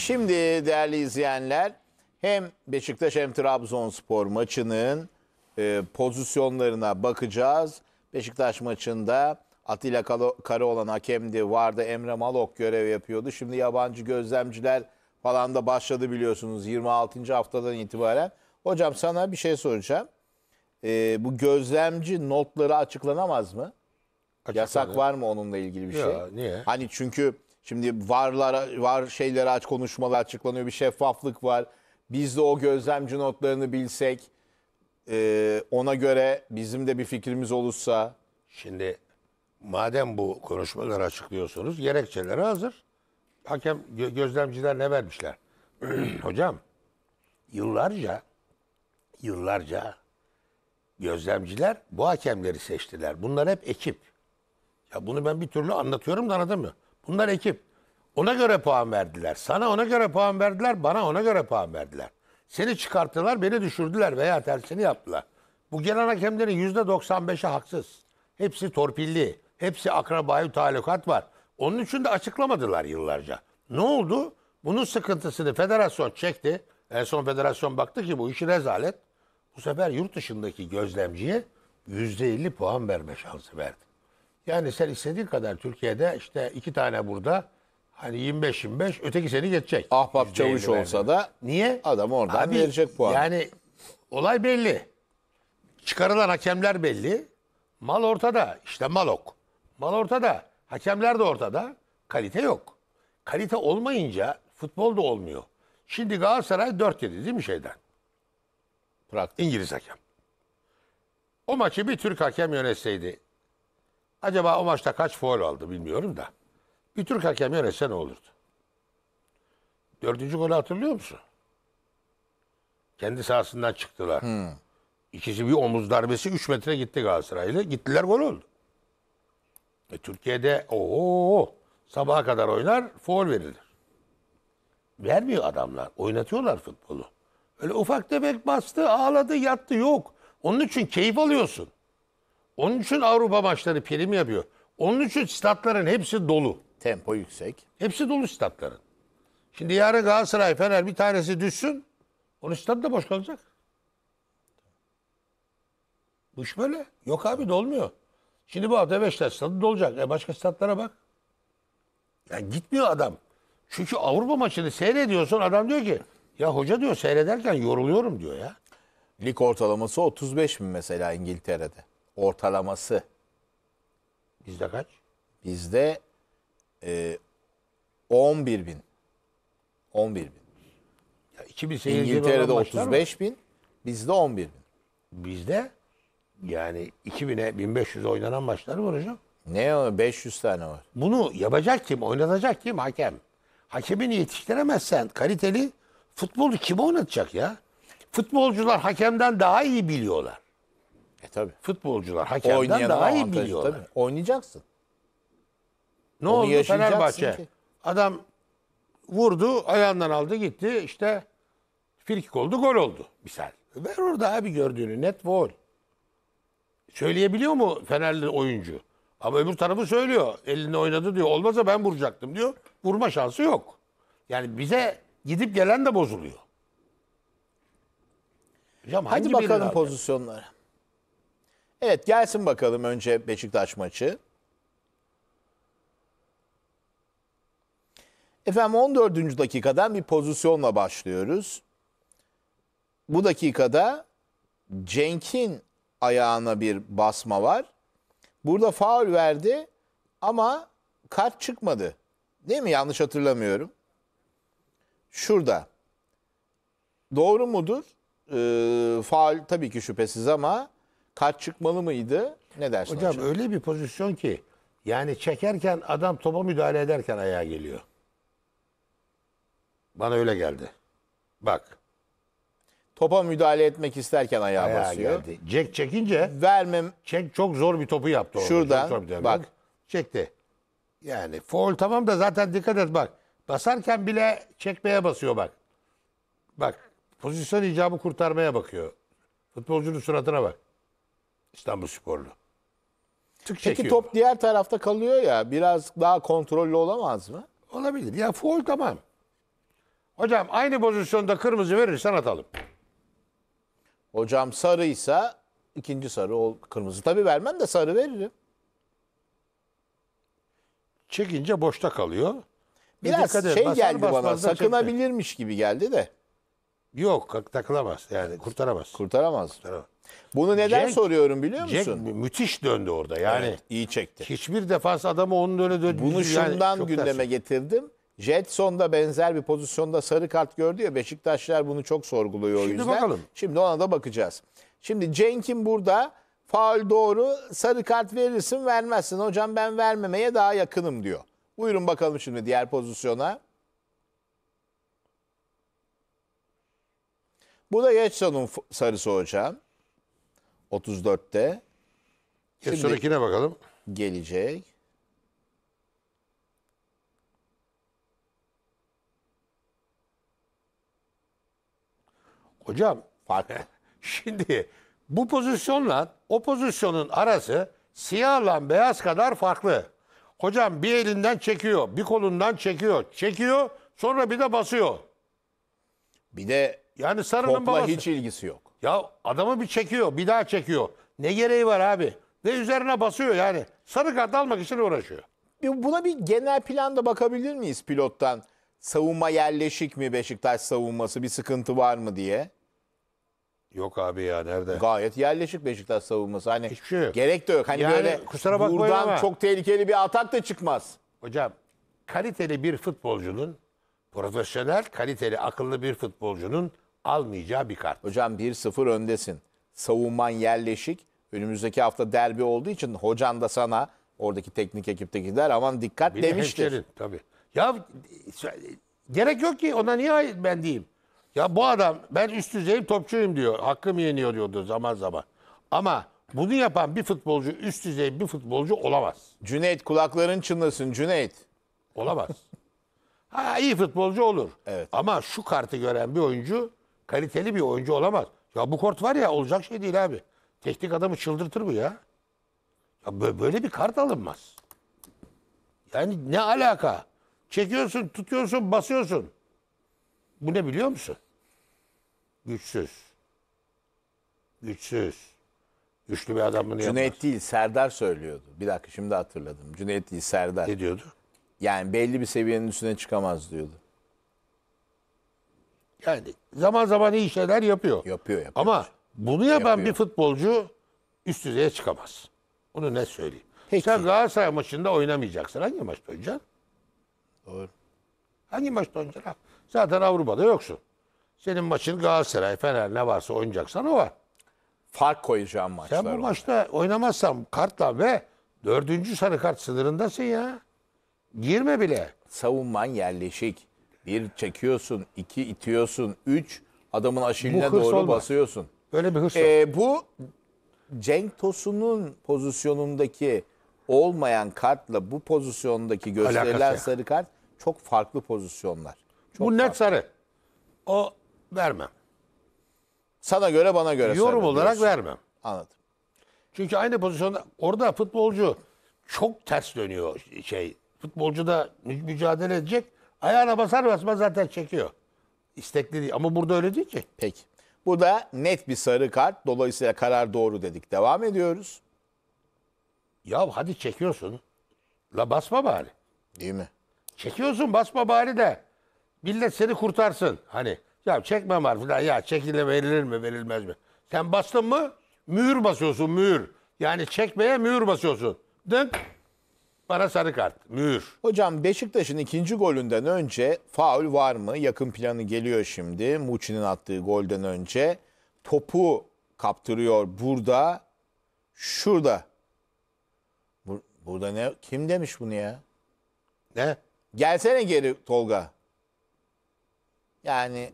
Şimdi değerli izleyenler hem Beşiktaş hem Trabzonspor maçının e, pozisyonlarına bakacağız. Beşiktaş maçında Atilla Kara olan hakemdi vardı Emre Malok görev yapıyordu. Şimdi yabancı gözlemciler falan da başladı biliyorsunuz 26. haftadan itibaren. Hocam sana bir şey soracağım. E, bu gözlemci notları açıklanamaz mı? Açıklanır. Yasak var mı onunla ilgili bir şey? Ya, niye? Hani çünkü Şimdi varlar var şeyleri aç konuşmalar açıklanıyor bir şeffaflık var. Biz de o gözlemci notlarını bilsek e, ona göre bizim de bir fikrimiz olursa. Şimdi madem bu konuşmaları açıklıyorsunuz gerekçeleri hazır. Hakem gö- gözlemciler ne vermişler? Hocam yıllarca yıllarca gözlemciler bu hakemleri seçtiler. Bunlar hep ekip. Ya bunu ben bir türlü anlatıyorum da anladın mı? Bunlar ekip. Ona göre puan verdiler. Sana ona göre puan verdiler. Bana ona göre puan verdiler. Seni çıkarttılar, beni düşürdüler veya tersini yaptılar. Bu genel hakemlerin yüzde %95'i haksız. Hepsi torpilli. Hepsi akrabayı talukat var. Onun için de açıklamadılar yıllarca. Ne oldu? Bunun sıkıntısını federasyon çekti. En son federasyon baktı ki bu işi rezalet. Bu sefer yurt dışındaki gözlemciye %50 puan verme şansı verdi. Yani sen istediğin kadar Türkiye'de işte iki tane burada hani 25-25 öteki seni geçecek. Ahbap çavuş olsa da Niye? adam oradan Abi, verecek puan. Yani olay belli. Çıkarılan hakemler belli. Mal ortada. İşte malok. Mal ortada. Hakemler de ortada. Kalite yok. Kalite olmayınca futbol da olmuyor. Şimdi Galatasaray 4 yedi değil mi şeyden? Bırak. İngiliz hakem. O maçı bir Türk hakem yönetseydi Acaba o maçta kaç foul aldı bilmiyorum da. Bir Türk hakem yönetse ne olurdu? Dördüncü golü hatırlıyor musun? Kendi sahasından çıktılar. Hmm. İkisi bir omuz darbesi 3 metre gitti Galatasaray'la. Gittiler gol oldu. E, Türkiye'de ooo sabaha kadar oynar foul verilir. Vermiyor adamlar. Oynatıyorlar futbolu. Öyle ufak tefek bastı, ağladı, yattı yok. Onun için keyif alıyorsun. Onun için Avrupa maçları prim yapıyor. Onun için statların hepsi dolu. Tempo yüksek. Hepsi dolu statların. Şimdi yarın Galatasaray, Fener bir tanesi düşsün. Onun stadı da boş kalacak. Bu iş böyle. Yok abi dolmuyor. Şimdi bu hafta beşler stadı dolacak. E başka statlara bak. Yani gitmiyor adam. Çünkü Avrupa maçını seyrediyorsun adam diyor ki ya hoca diyor seyrederken yoruluyorum diyor ya. Lig ortalaması 35 bin mesela İngiltere'de? ortalaması. Bizde kaç? Bizde e, 11 bin. 11 bin. Ya 2008 İngiltere'de 35 bin, bizde 11 bin. Bizde yani 2000'e 1500 oynanan maçlar var hocam. Ne o? 500 tane var. Bunu yapacak kim? Oynatacak kim? Hakem. Hakemini yetiştiremezsen kaliteli futbolu kim oynatacak ya? Futbolcular hakemden daha iyi biliyorlar. E tabi Futbolcular hakemden Oynayan daha iyi avantajı biliyorlar. tabii. Oynayacaksın. Ne Onu oldu Fenerbahçe? ki. Adam vurdu, ayağından aldı gitti. İşte frikik oldu, gol oldu. Misal. Ver orada abi gördüğünü. Net gol. Söyleyebiliyor mu Fenerli oyuncu? Ama öbür tarafı söylüyor. Elinde oynadı diyor. Olmazsa ben vuracaktım diyor. Vurma şansı yok. Yani bize gidip gelen de bozuluyor. Hocam Hadi bakalım abi? pozisyonlara. Evet gelsin bakalım önce Beşiktaş maçı. Efendim 14. dakikadan bir pozisyonla başlıyoruz. Bu dakikada Cenk'in ayağına bir basma var. Burada faul verdi ama kart çıkmadı. Değil mi? Yanlış hatırlamıyorum. Şurada. Doğru mudur? Ee, faul tabii ki şüphesiz ama kart çıkmalı mıydı? Ne dersin hocam? Hocam öyle bir pozisyon ki yani çekerken adam topa müdahale ederken ayağa geliyor. Bana öyle geldi. Bak. Topa müdahale etmek isterken ayağa, ayağa basıyor. Geldi. Jack çekince vermem. Çek çok zor bir topu yaptı orada. Şuradan bak. bak. Çekti. Yani foul tamam da zaten dikkat et bak. Basarken bile çekmeye basıyor bak. Bak pozisyon icabı kurtarmaya bakıyor. Futbolcunun suratına bak. İstanbul Sporlu. Tık Peki çekiyor. top diğer tarafta kalıyor ya biraz daha kontrollü olamaz mı? Olabilir. Ya foul tamam. Hocam aynı pozisyonda kırmızı verirsen atalım. Hocam sarıysa ikinci sarı ol kırmızı tabii vermem de sarı veririm. Çekince boşta kalıyor. Biraz dikkat şey geldi bana basmaz çekti. sakınabilirmiş gibi geldi de Yok takılamaz yani kurtaramaz. kurtaramaz. kurtaramaz. Bunu neden Jack- soruyorum biliyor Jack musun? müthiş döndü orada yani. Evet, iyi çekti. Hiçbir defans adamı onun öyle döndü. Bunu şundan gündeme getirdim. Jetson da benzer bir pozisyonda sarı kart gördü ya Beşiktaşlar bunu çok sorguluyor o Şimdi yüzden. bakalım. Şimdi ona da bakacağız. Şimdi Cenk'in burada faul doğru sarı kart verirsin vermezsin. Hocam ben vermemeye daha yakınım diyor. Buyurun bakalım şimdi diğer pozisyona. Bu da Jetson'un sarısı hocam. 34'te. E, şimdi sonrakine bakalım. Gelecek. Hocam farklı. Şimdi bu pozisyonla o pozisyonun arası siyahla beyaz kadar farklı. Hocam bir elinden çekiyor, bir kolundan çekiyor, çekiyor, sonra bir de basıyor. Bir de yani sarının topla babası. hiç ilgisi yok. Ya adamı bir çekiyor, bir daha çekiyor. Ne gereği var abi? Ve üzerine basıyor yani. Sarı kart almak için uğraşıyor. Buna bir genel planda bakabilir miyiz pilottan? Savunma yerleşik mi Beşiktaş savunması? Bir sıkıntı var mı diye. Yok abi ya nerede? Gayet yerleşik Beşiktaş savunması. Hani Hiçbir şey yok. gerek de yok. Hani Yani böyle kusura buradan ama- çok tehlikeli bir atak da çıkmaz. Hocam kaliteli bir futbolcunun profesyonel kaliteli akıllı bir futbolcunun almayacağı bir kart. Hocam 1-0 öndesin. Savunman yerleşik. Önümüzdeki hafta derbi olduğu için hocan da sana oradaki teknik ekiptekiler aman dikkat Bir de hemşerin, tabii. Ya gerek yok ki ona niye ben diyeyim? Ya bu adam ben üst düzey topçuyum diyor. Hakkımı yeniyor diyordu zaman zaman. Ama bunu yapan bir futbolcu üst düzey bir futbolcu olamaz. Cüneyt kulakların çınlasın Cüneyt. Olamaz. ha iyi futbolcu olur. Evet. Ama şu kartı gören bir oyuncu kaliteli bir oyuncu olamaz. Ya bu kort var ya olacak şey değil abi. Teknik adamı çıldırtır bu ya. Ya böyle bir kart alınmaz. Yani ne alaka? Çekiyorsun, tutuyorsun, basıyorsun. Bu ne biliyor musun? Güçsüz. Güçsüz. Güçlü bir adam bunu Cüneyt yapmaz. değil, Serdar söylüyordu. Bir dakika şimdi hatırladım. Cüneyt değil, Serdar. Ne diyordu? Yani belli bir seviyenin üstüne çıkamaz diyordu. Yani zaman zaman iyi şeyler yapıyor. Yapıyor yapıyor. Ama bunu yapan Yapıyor. bir futbolcu üst düzeye çıkamaz. Bunu ne söyleyeyim. Peki. Sen Galatasaray maçında oynamayacaksın. Hangi maçta oynayacaksın? Doğru. Hangi maçta oynayacaksın? Zaten Avrupa'da yoksun. Senin maçın Galatasaray, Fener ne varsa oynayacaksan o var. Fark koyacağım maçlar. Sen bu oldu. maçta oynamazsan kartla ve dördüncü sarı kart sınırındasın ya. Girme bile. Savunman yerleşik. Bir çekiyorsun, iki itiyorsun, üç adamın aşiline doğru olmaz. basıyorsun. Böyle bir hırs ee, Bu Cenk Tosun'un pozisyonundaki olmayan kartla bu pozisyondaki gösterilen Alakası sarı kart çok farklı pozisyonlar. Çok bu net sarı. O vermem. Sana göre bana göre. Yorum olarak vermem. Anladım. Çünkü aynı pozisyonda orada futbolcu çok ters dönüyor şey. Futbolcu da mücadele edecek. Ayağına basar basmaz zaten çekiyor. İstekli değil ama burada öyle değil ki. Peki. Bu da net bir sarı kart. Dolayısıyla karar doğru dedik. Devam ediyoruz. Ya hadi çekiyorsun. La basma bari. Değil mi? Çekiyorsun basma bari de. Millet seni kurtarsın. Hani ya çekme var falan. Ya çekile verilir mi verilmez mi? Sen bastın mı mühür basıyorsun mühür. Yani çekmeye mühür basıyorsun. Dönk bana sarı kart. Mühür. Hocam Beşiktaş'ın ikinci golünden önce faul var mı? Yakın planı geliyor şimdi. Muçi'nin attığı golden önce. Topu kaptırıyor burada. Şurada. Bur- burada ne? Kim demiş bunu ya? Ne? Gelsene geri Tolga. Yani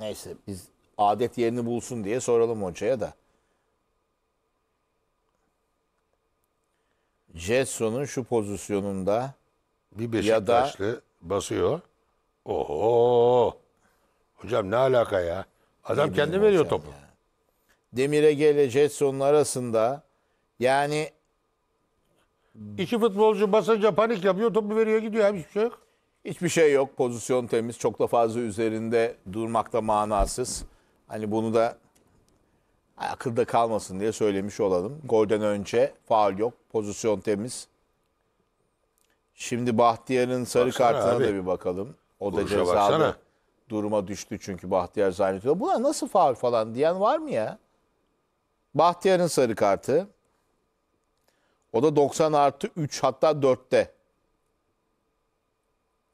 neyse biz adet yerini bulsun diye soralım hocaya da. Jetson'un şu pozisyonunda bir Beşiktaşlı ya da, basıyor. Oho! Hocam ne alaka ya? Adam kendi veriyor topu. Demire gele ile Jetson'un arasında yani iki futbolcu basınca panik yapıyor, topu veriyor gidiyor. Hem hiçbir şey yok. Hiçbir şey yok. Pozisyon temiz. Çok da fazla üzerinde durmakta manasız. Hani bunu da akılda kalmasın diye söylemiş olalım. Golden önce faal yok. Pozisyon temiz. Şimdi Bahtiyar'ın sarı baksana kartına abi. da bir bakalım. O Vuruşa da cezada baksana. duruma düştü çünkü Bahtiyar zannediyor. Buna nasıl faal falan diyen var mı ya? Bahtiyar'ın sarı kartı. O da 90 artı 3 hatta 4'te.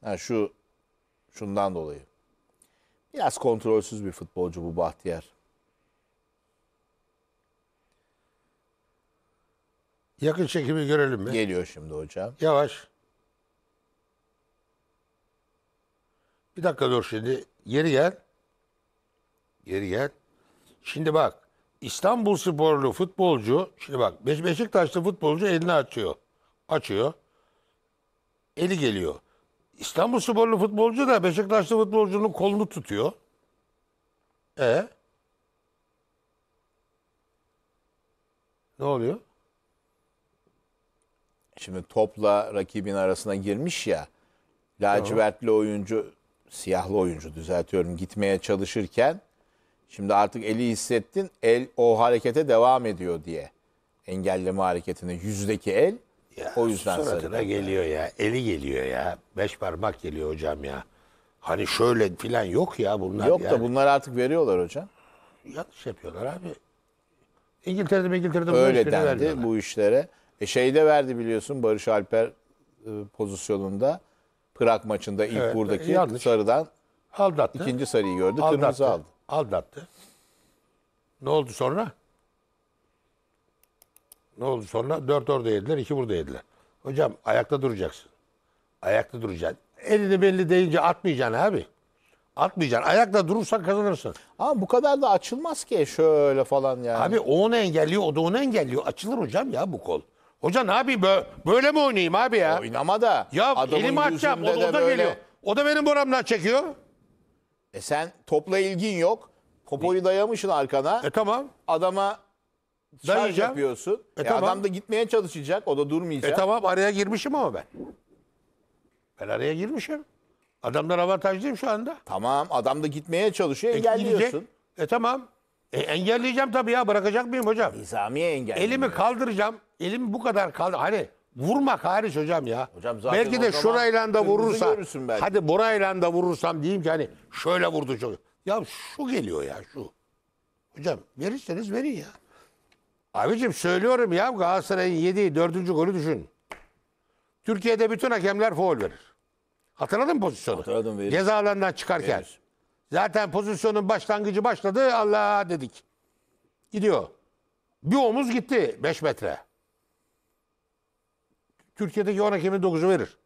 Yani şu şundan dolayı. Biraz kontrolsüz bir futbolcu bu Bahtiyar. Yakın çekimi görelim mi? Geliyor şimdi hocam. Yavaş. Bir dakika dur şimdi. Geri gel. Geri gel. Şimdi bak. İstanbul sporlu futbolcu. Şimdi bak. Be Beşiktaşlı futbolcu elini açıyor. Açıyor. Eli geliyor. İstanbul sporlu futbolcu da Beşiktaşlı futbolcunun kolunu tutuyor. E ee? Ne oluyor? Şimdi topla rakibin arasına girmiş ya. Lacivertli oyuncu, siyahlı oyuncu düzeltiyorum gitmeye çalışırken şimdi artık eli hissettin el o harekete devam ediyor diye. Engelleme hareketini yüzdeki el ya, o yüzden suratına geliyor ya. Eli geliyor ya. Beş parmak geliyor hocam ya. Hani şöyle filan yok ya bunlar. Yok yani. da bunlar artık veriyorlar hocam. Yanlış yapıyorlar abi. İngiltere'de İngiltere'de bu Öyle dendi bu işlere. E şeyde verdi biliyorsun Barış Alper e, pozisyonunda Prag maçında ilk Evet, buradaki yanlış. sarıdan Aldattı. ikinci sarıyı gördü. Kırmızı aldı. Aldattı. Ne oldu sonra? Ne oldu sonra? Dört orada yediler, iki burada yediler. Hocam ayakta duracaksın. Ayakta duracaksın. Elini belli deyince atmayacaksın abi. Atmayacaksın. Ayakta durursan kazanırsın. Ama bu kadar da açılmaz ki şöyle falan yani. Abi o onu engelliyor, o da onu engelliyor. Açılır hocam ya bu kol. Hoca ne yapayım böyle, böyle mi oynayayım abi ya? Oynama da. Ya adamın elimi atacağım. O, da- yüzünde o da böyle- geliyor. O da benim buramdan çekiyor. E sen topla ilgin yok. Popoyu dayamışsın arkana. E tamam. Adama şarj yapıyorsun. E, E tamam. Adam da gitmeye çalışacak. O da durmayacak. E tamam araya girmişim ama ben. Ben araya girmişim. Adamlar avantajlıyım şu anda. Tamam adam da gitmeye çalışıyor. E, Engelliyorsun. gidecek. E tamam. E, engelleyeceğim tabii ya bırakacak mıyım hocam? Nizamiye engelliyor. Elimi kaldıracağım elim bu kadar kaldı. Hani vurmak hariç hocam ya. Hocam zaten belki de şurayla da vurursa. Hadi burayla da vurursam diyeyim ki hani şöyle vurdu çocuk Ya şu geliyor ya şu. Hocam verirseniz verin ya. Abicim söylüyorum ya Galatasaray'ın yediği dördüncü golü düşün. Türkiye'de bütün hakemler foul verir. Hatırladın mı pozisyonu? Hatırladım verir. Ceza alanından çıkarken. Verir. Zaten pozisyonun başlangıcı başladı Allah dedik. Gidiyor. Bir omuz gitti 5 metre. Türkiye'deki 10 hakemin 9'u verir.